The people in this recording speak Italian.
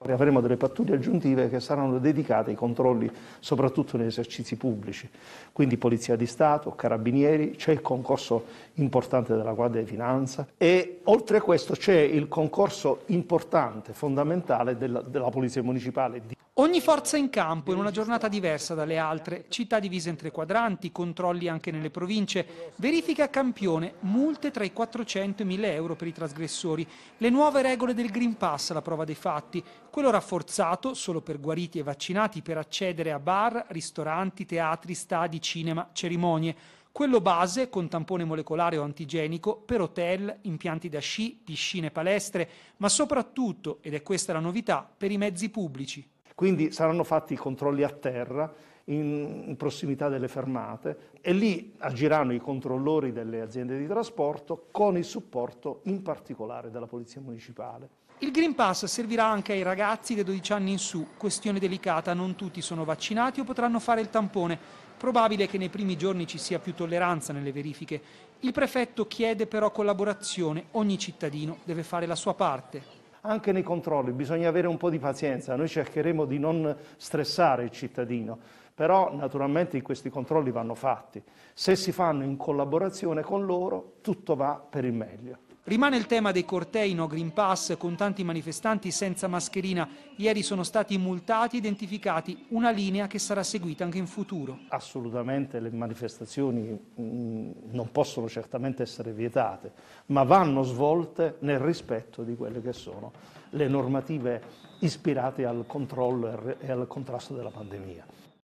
Avremo delle pattuglie aggiuntive che saranno dedicate ai controlli soprattutto negli esercizi pubblici, quindi Polizia di Stato, Carabinieri, c'è il concorso importante della Guardia di Finanza e oltre a questo c'è il concorso importante, fondamentale della, della Polizia Municipale. Di Ogni forza in campo in una giornata diversa dalle altre, città divise in tre quadranti, controlli anche nelle province, verifica campione, multe tra i 400 e i 1000 euro per i trasgressori, le nuove regole del Green Pass alla prova dei fatti, quello rafforzato solo per guariti e vaccinati per accedere a bar, ristoranti, teatri, stadi, cinema, cerimonie, quello base con tampone molecolare o antigenico per hotel, impianti da sci, piscine, palestre, ma soprattutto, ed è questa la novità, per i mezzi pubblici. Quindi saranno fatti i controlli a terra in prossimità delle fermate e lì agiranno i controllori delle aziende di trasporto con il supporto in particolare della Polizia Municipale. Il Green Pass servirà anche ai ragazzi da 12 anni in su, questione delicata, non tutti sono vaccinati o potranno fare il tampone. Probabile che nei primi giorni ci sia più tolleranza nelle verifiche. Il prefetto chiede però collaborazione, ogni cittadino deve fare la sua parte. Anche nei controlli bisogna avere un po' di pazienza, noi cercheremo di non stressare il cittadino, però naturalmente questi controlli vanno fatti. Se si fanno in collaborazione con loro, tutto va per il meglio. Rimane il tema dei cortei no Green Pass con tanti manifestanti senza mascherina. Ieri sono stati multati, identificati una linea che sarà seguita anche in futuro. Assolutamente le manifestazioni mm, non possono certamente essere vietate, ma vanno svolte nel rispetto di quelle che sono le normative ispirate al controllo e al contrasto della pandemia.